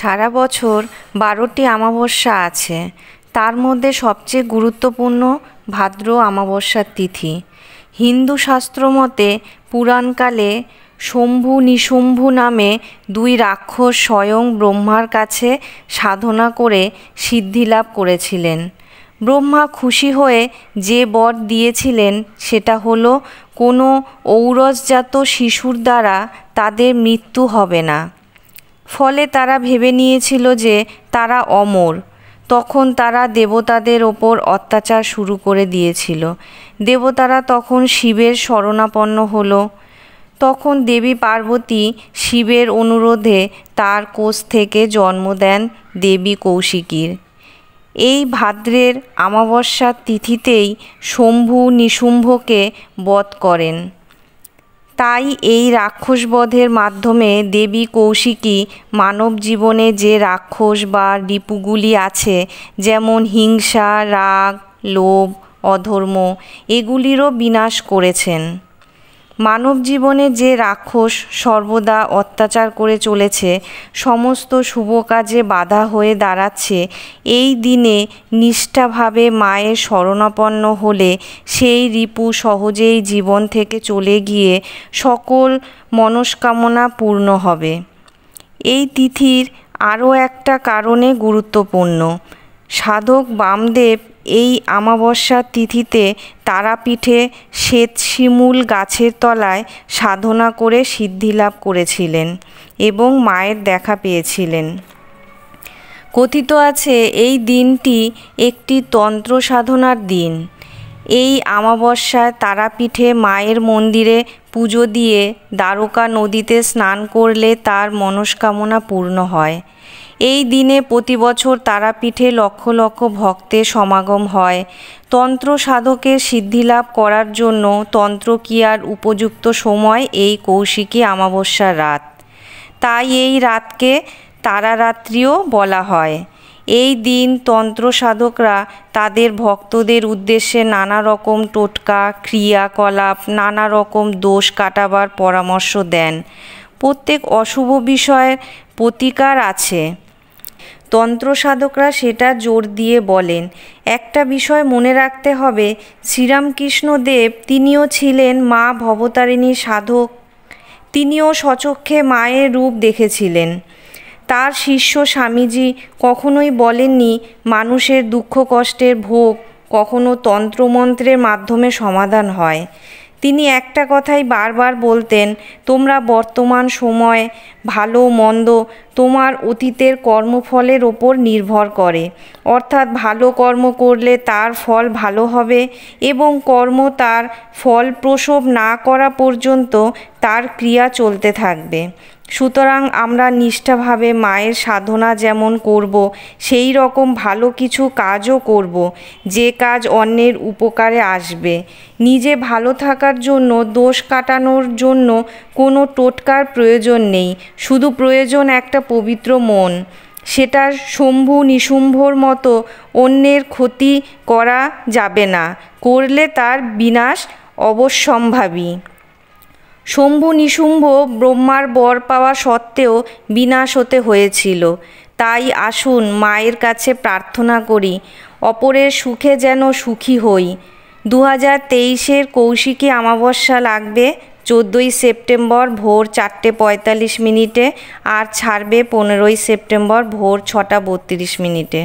সারা বছর বারোটি আমাবস্যা আছে তার মধ্যে সবচেয়ে গুরুত্বপূর্ণ ভাদ্র আমাবস্যার তিথি হিন্দু শাস্ত্র মতে পুরাণকালে শম্ভু নিশম্ভু নামে দুই রাক্ষস স্বয়ং ব্রহ্মার কাছে সাধনা করে সিদ্ধিলাভ করেছিলেন ব্রহ্মা খুশি হয়ে যে বর দিয়েছিলেন সেটা হল কোনো ঔরসজাত শিশুর দ্বারা তাদের মৃত্যু হবে না ফলে তারা ভেবে নিয়েছিল যে তারা অমর তখন তারা দেবতাদের ওপর অত্যাচার শুরু করে দিয়েছিল দেবতারা তখন শিবের শরণাপন্ন হল তখন দেবী পার্বতী শিবের অনুরোধে তার কোষ থেকে জন্ম দেন দেবী কৌশিকীর এই ভাদ্রের আমাবস্যার তিথিতেই শম্ভু নিশুম্ভকে বধ করেন তাই এই রাক্ষস বধের মাধ্যমে দেবী কৌশিকী মানব জীবনে যে রাক্ষস বা ডিপুগুলি আছে যেমন হিংসা রাগ লোভ অধর্ম এগুলিরও বিনাশ করেছেন মানব জীবনে যে রাক্ষস সর্বদা অত্যাচার করে চলেছে সমস্ত শুভ কাজে বাধা হয়ে দাঁড়াচ্ছে এই দিনে নিষ্ঠাভাবে মায়ের শরণাপন্ন হলে সেই রিপু সহজেই জীবন থেকে চলে গিয়ে সকল মনস্কামনা পূর্ণ হবে এই তিথির আরও একটা কারণে গুরুত্বপূর্ণ সাধক বামদেব এই আমাবস্যা তিথিতে তারাপীঠে শ্বেতশিমুল গাছের তলায় সাধনা করে সিদ্ধিলাভ করেছিলেন এবং মায়ের দেখা পেয়েছিলেন কথিত আছে এই দিনটি একটি তন্ত্র সাধনার দিন এই আমাবস্যায় তারাপীঠে মায়ের মন্দিরে পুজো দিয়ে দ্বারকা নদীতে স্নান করলে তার মনস্কামনা পূর্ণ হয় এই দিনে প্রতি বছর তারাপীঠে লক্ষ লক্ষ ভক্তের সমাগম হয় তন্ত্র সাধকের সিদ্ধিলাভ করার জন্য তন্ত্র কিয়ার উপযুক্ত সময় এই কৌশিকী অমাবস্যার রাত তাই এই রাতকে তারারাত্রিও বলা হয় এই দিন তন্ত্র সাধকরা তাদের ভক্তদের উদ্দেশ্যে নানা রকম টোটকা ক্রিয়াকলাপ নানা রকম দোষ কাটাবার পরামর্শ দেন প্রত্যেক অশুভ বিষয়ের প্রতিকার আছে তন্ত্রসাধকরা সেটা জোর দিয়ে বলেন একটা বিষয় মনে রাখতে হবে শ্রীরামকৃষ্ণদেব তিনিও ছিলেন মা ভবতারিণী সাধক তিনিও সচক্ষে মায়ের রূপ দেখেছিলেন তার শিষ্য স্বামীজি কখনোই বলেননি মানুষের দুঃখ কষ্টের ভোগ কখনো তন্ত্রমন্ত্রের মাধ্যমে সমাধান হয় তিনি একটা কথাই বারবার বলতেন তোমরা বর্তমান সময় ভালো মন্দ তোমার অতীতের কর্মফলের ওপর নির্ভর করে অর্থাৎ ভালো কর্ম করলে তার ফল ভালো হবে এবং কর্ম তার ফল প্রসব না করা পর্যন্ত তার ক্রিয়া চলতে থাকবে সুতরাং আমরা নিষ্ঠাভাবে মায়ের সাধনা যেমন করব সেই রকম ভালো কিছু কাজও করব যে কাজ অন্যের উপকারে আসবে নিজে ভালো থাকার জন্য দোষ কাটানোর জন্য কোনো টোটকার প্রয়োজন নেই শুধু প্রয়োজন একটা পবিত্র মন সেটা শম্ভু নিশুম্ভর মতো অন্যের ক্ষতি করা যাবে না করলে তার বিনাশ অবশ্যম্ভাবী শম্ভু নিশুম্ভ ব্রহ্মার বর পাওয়া সত্ত্বেও বিনাশ হতে হয়েছিল তাই আসুন মায়ের কাছে প্রার্থনা করি অপরের সুখে যেন সুখী হই দু হাজার তেইশের কৌশিকী অমাবস্যা লাগবে চোদ্দোই সেপ্টেম্বর ভোর চারটে পঁয়তাল্লিশ মিনিটে আর ছাড়বে পনেরোই সেপ্টেম্বর ভোর ছটা বত্রিশ মিনিটে